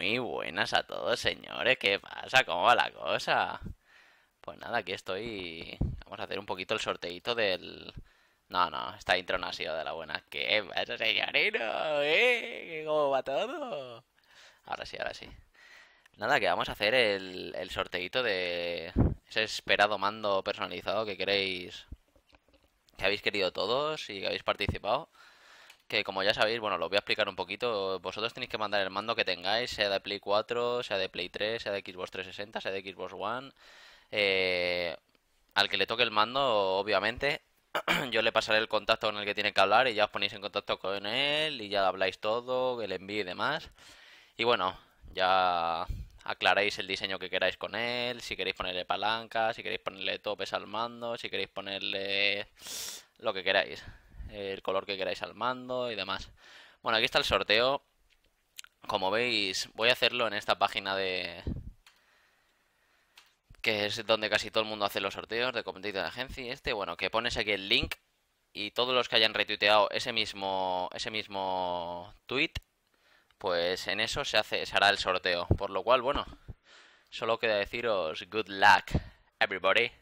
Muy buenas a todos, señores. ¿Qué pasa? ¿Cómo va la cosa? Pues nada, aquí estoy. Vamos a hacer un poquito el sorteito del. No, no, esta intro no ha sido de la buena. ¿Qué pasa, señorino? ¿Eh? ¿Cómo va todo? Ahora sí, ahora sí. Nada, que vamos a hacer el, el de ese esperado mando personalizado que queréis. que habéis querido todos y que habéis participado que como ya sabéis, bueno, lo voy a explicar un poquito. Vosotros tenéis que mandar el mando que tengáis, sea de Play 4, sea de Play 3, sea de Xbox 360, sea de Xbox One. Eh, al que le toque el mando, obviamente, yo le pasaré el contacto con el que tiene que hablar y ya os ponéis en contacto con él y ya habláis todo, el envío y demás. Y bueno, ya aclaráis el diseño que queráis con él, si queréis ponerle palanca, si queréis ponerle topes al mando, si queréis ponerle lo que queráis el color que queráis al mando y demás. Bueno, aquí está el sorteo. Como veis, voy a hacerlo en esta página de... Que es donde casi todo el mundo hace los sorteos de competido de agencia. este, bueno, que pones aquí el link y todos los que hayan retuiteado ese mismo, ese mismo tweet, pues en eso se, hace, se hará el sorteo. Por lo cual, bueno, solo queda deciros good luck, everybody,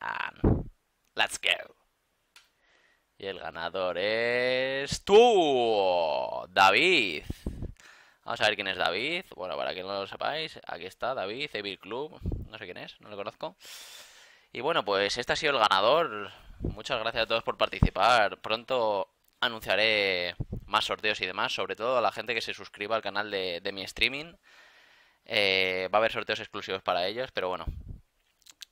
and let's go. Y el ganador es tú, David. Vamos a ver quién es David. Bueno, para que no lo sepáis, aquí está David, Evil Club. No sé quién es, no lo conozco. Y bueno, pues este ha sido el ganador. Muchas gracias a todos por participar. Pronto anunciaré más sorteos y demás, sobre todo a la gente que se suscriba al canal de, mi streaming. Eh, va a haber sorteos exclusivos para ellos, pero bueno,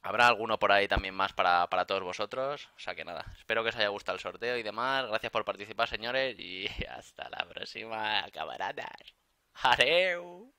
Habrá alguno por ahí también más para, todos vosotros. O sea que nada, espero que os haya gustado el sorteo y demás. Gracias por participar, señores. Y hasta la próxima, camaradas. Hareu.